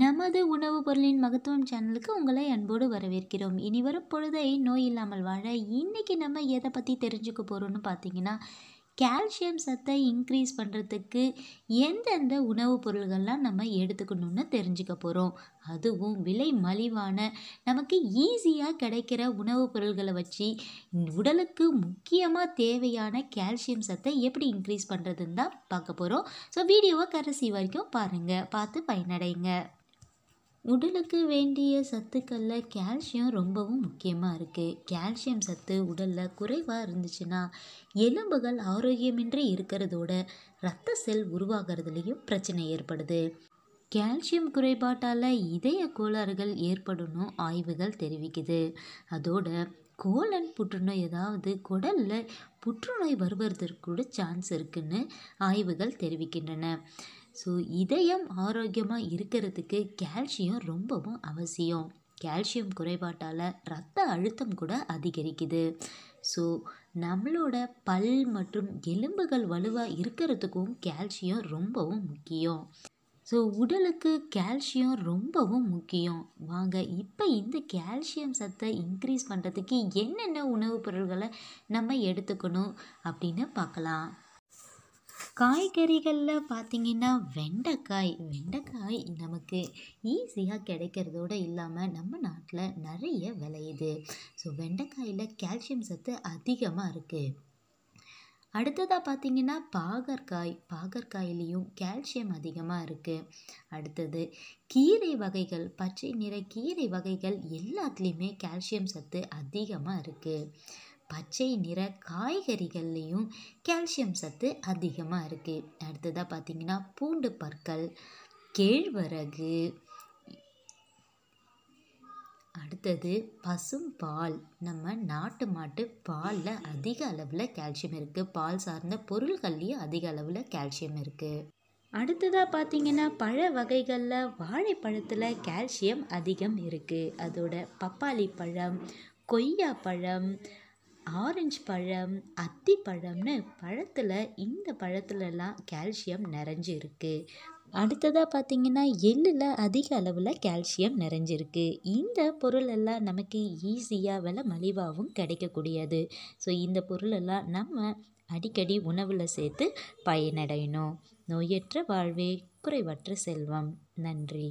நமது உணவுப் பொருளின் மகத்துவம் சேனலுக்கு உங்களை அன்போடு வரவேற்கிறோம் இனி வரும் பொழுதை நோய் இல்லாமல் வாழ இன்றைக்கி நம்ம எதை பற்றி தெரிஞ்சுக்க போகிறோன்னு பார்த்தீங்கன்னா கால்சியம் சத்தை இன்க்ரீஸ் பண்ணுறதுக்கு எந்தெந்த உணவுப் பொருள்கள்லாம் நம்ம எடுத்துக்கணும்னு தெரிஞ்சுக்க போகிறோம் அதுவும் விலை மலிவான நமக்கு ஈஸியாக கிடைக்கிற உணவுப் பொருள்களை வச்சு உடலுக்கு முக்கியமாக தேவையான கால்சியம் சத்தை எப்படி இன்க்ரீஸ் பண்ணுறதுன்னு தான் பார்க்க போகிறோம் ஸோ வீடியோவை கடைசி வரைக்கும் பாருங்கள் பார்த்து பயனடைங்க உடலுக்கு வேண்டிய சத்துக்களில் கால்சியம் ரொம்பவும் முக்கியமாக இருக்குது கால்சியம் சத்து உடலில் குறைவாக இருந்துச்சுன்னா எலும்புகள் ஆரோக்கியமின்றி இருக்கிறதோட ரத்த செல் உருவாகிறதுலேயும் பிரச்சனை ஏற்படுது கால்சியம் குறைபாட்டால் இதய கோளாறுகள் ஏற்படணும் ஆய்வுகள் தெரிவிக்குது அதோட கோலன் புற்றுநோய் ஏதாவது குடலில் புற்றுநோய் வருவதற்கு கூட சான்ஸ் இருக்குதுன்னு ஆய்வுகள் தெரிவிக்கின்றன ஸோ இதயம் ஆரோக்கியமாக இருக்கிறதுக்கு கால்சியம் ரொம்பவும் அவசியம் கால்சியம் குறைபாட்டால் ரத்த அழுத்தம் கூட அதிகரிக்குது ஸோ நம்மளோட பல் மற்றும் எலும்புகள் வலுவாக இருக்கிறதுக்கும் கால்சியம் ரொம்பவும் முக்கியம் ஸோ உடலுக்கு கால்சியம் ரொம்பவும் முக்கியம் வாங்க இப்போ இந்த கால்சியம் சத்தை இன்க்ரீஸ் பண்ணுறதுக்கு என்னென்ன உணவுப் பொருள்களை நம்ம எடுத்துக்கணும் அப்படின்னு பார்க்கலாம் காய்கறிகளில் பார்த்திங்கன்னா வெண்டைக்காய் வெண்டைக்காய் நமக்கு ஈஸியாக கிடைக்கிறதோடு இல்லாமல் நம்ம நாட்டில் நிறைய விளையுது ஸோ வெண்டைக்காயில் கால்சியம் சத்து அதிகமாக இருக்குது அடுத்ததாக பார்த்திங்கன்னா பாகற்காய் பாகற்காயிலையும் கால்சியம் அதிகமாக இருக்குது அடுத்தது கீரை வகைகள் பச்சை நிற கீரை வகைகள் எல்லாத்துலேயுமே கால்சியம் சத்து அதிகமாக இருக்குது பச்சை நிற காய்கறிகள்லேயும் கால்சியம் சத்து அதிகமாக இருக்குது அடுத்ததாக பார்த்திங்கன்னா பூண்டு பற்கள் கேழ்வரகு அடுத்தது பசும் பால் நம்ம நாட்டு மாட்டு பாலில் அதிக அளவில் கால்சியம் இருக்குது பால் சார்ந்த பொருள்கள்லேயும் அதிக அளவில் கால்சியம் இருக்குது அடுத்ததாக பார்த்தீங்கன்னா பழ வகைகளில் வாழைப்பழத்தில் கால்சியம் அதிகம் இருக்குது அதோட பப்பாளி பழம் கொய்யா பழம் ஆரஞ்சு பழம் அத்திப்பழம்னு பழத்தில் இந்த பழத்துலலாம் கால்சியம் நிறைஞ்சு இருக்குது அடுத்ததாக பார்த்திங்கன்னா எள்ளில் அதிக அளவில் கால்சியம் நிறைஞ்சிருக்கு இந்த பொருளெல்லாம் நமக்கு ஈஸியாக வில மலிவாகவும் கிடைக்கக்கூடியது ஸோ இந்த பொருளெல்லாம் நம்ம அடிக்கடி உணவில் சேர்த்து பயனடையணும் நோயற்ற வாழ்வே குறைவற்ற செல்வம் நன்றி